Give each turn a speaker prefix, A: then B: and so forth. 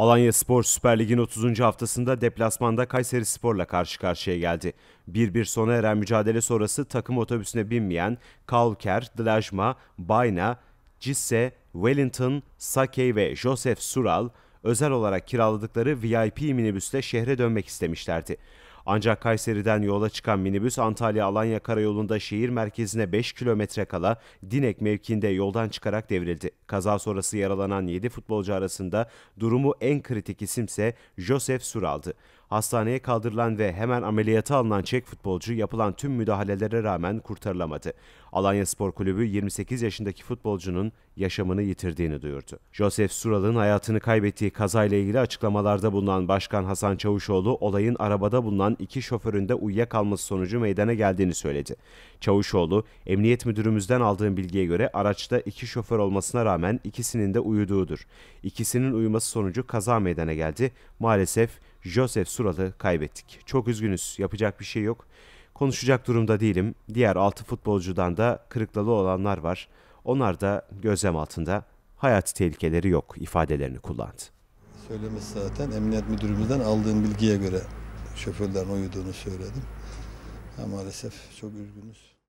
A: Alanya Spor Süper Lig'in 30. haftasında deplasmanda Kayseri Spor'la karşı karşıya geldi. 1-1 sona eren mücadele sonrası takım otobüsüne binmeyen Kalker, Dlajma, Bayna, Cisse, Wellington, Sakey ve Joseph Sural özel olarak kiraladıkları VIP minibüste şehre dönmek istemişlerdi. Ancak Kayseri'den yola çıkan minibüs Antalya-Alanya karayolunda şehir merkezine 5 kilometre kala Dinek mevkiinde yoldan çıkarak devrildi. Kaza sonrası yaralanan 7 futbolcu arasında durumu en kritik isimse Josef Sur aldı. Hastaneye kaldırılan ve hemen ameliyata alınan Çek futbolcu yapılan tüm müdahalelere rağmen kurtarılamadı. Alanya Spor Kulübü 28 yaşındaki futbolcunun yaşamını yitirdiğini duyurdu. Josef Sural'ın hayatını kaybettiği kazayla ilgili açıklamalarda bulunan Başkan Hasan Çavuşoğlu olayın arabada bulunan iki şoföründe de uyuyakalması sonucu meydana geldiğini söyledi. Çavuşoğlu, emniyet müdürümüzden aldığım bilgiye göre araçta iki şoför olmasına rağmen ikisinin de uyuduğudur. İkisinin uyuması sonucu kaza meydana geldi. Maalesef Joseph Sural'ı kaybettik. Çok üzgünüz. Yapacak bir şey yok. Konuşacak durumda değilim. Diğer 6 futbolcudan da kırıklalı olanlar var. Onlar da gözlem altında. Hayat tehlikeleri yok ifadelerini kullandı.
B: Söylemesi zaten emniyet müdürümüzden aldığım bilgiye göre şoförlerin uyuduğunu söyledim. Ha, maalesef çok üzgünüz.